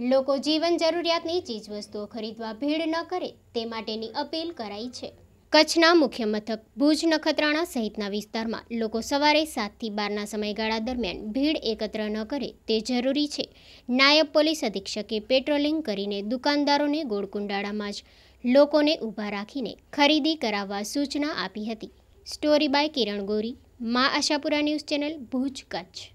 લોકો જીવન જરૂરિયાતની ચીજવસ્તુઓ ખરીદવા ભીડ ન કરે તે માટેની અપીલ કરાઈ છે કચ્છના મુખ્ય મથક ભુજ નખત્રાણા સહિતના વિસ્તારમાં લોકો સવારે સાતથી બારના સમયગાળા દરમિયાન ભીડ એકત્ર ન કરે તે જરૂરી છે નાયબ પોલીસ અધિક્ષકે પેટ્રોલિંગ કરીને દુકાનદારોને ગોળકુંડાળામાં જ લોકોને ઊભા રાખીને ખરીદી કરાવવા સૂચના આપી હતી story by Kiran Gori Maa Ashapura news channel Bhuj Kutch